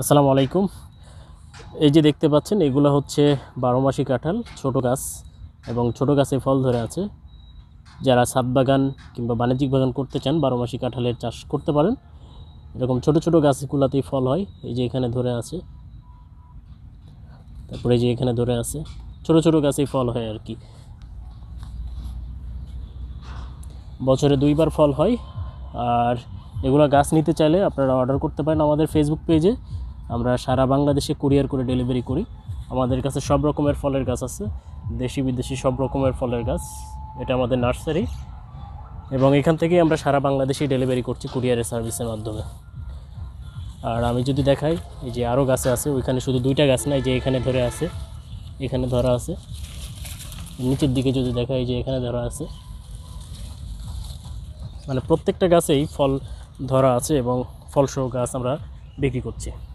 আসসালামু আলাইকুম এই যে দেখতে পাচ্ছেন এগুলো হচ্ছে বারো মাসি কাঁঠাল ছোট গাছ এবং ছোট গাছে ফল ধরে আছে যারা সাত বাগান কিংবা বাণিজ্যিক বাগান করতে চান বারো মাসি কাঁঠালের চাষ করতে পারেন এরকম ছোট ছোট গাছগুলাতেই ফল হয় এই যে এখানে ধরে আছে তারপরে যে এখানে ধরে আছে ছোট ছোট গাছেই ফল হয় আর কি বছরে দুইবার ফল হয় আর এগুলো গাছ নিতে চাইলে আপনারা অর্ডার করতে পারেন আমাদের ফেসবুক পেজে আমরা সারা বাংলাদেশে কুরিয়ার করে ডেলিভারি করি আমাদের কাছে সব রকমের ফলের গাছ আছে দেশি বিদেশি সব রকমের ফলের গাছ এটা আমাদের নার্সারি এবং এখান থেকেই আমরা সারা বাংলাদেশে ডেলিভারি করছি কুরিয়ারের সার্ভিসের মাধ্যমে আর আমি যদি দেখাই এই যে আরও গাছে আছে ওইখানে শুধু দুইটা গাছ নাই যে এখানে ধরে আছে এখানে ধরা আছে নিচের দিকে যদি দেখা এই যে এখানে ধরা আছে মানে প্রত্যেকটা গাছেই ফল ধরা আছে এবং ফলসহ গাছ আমরা বিক্রি করছি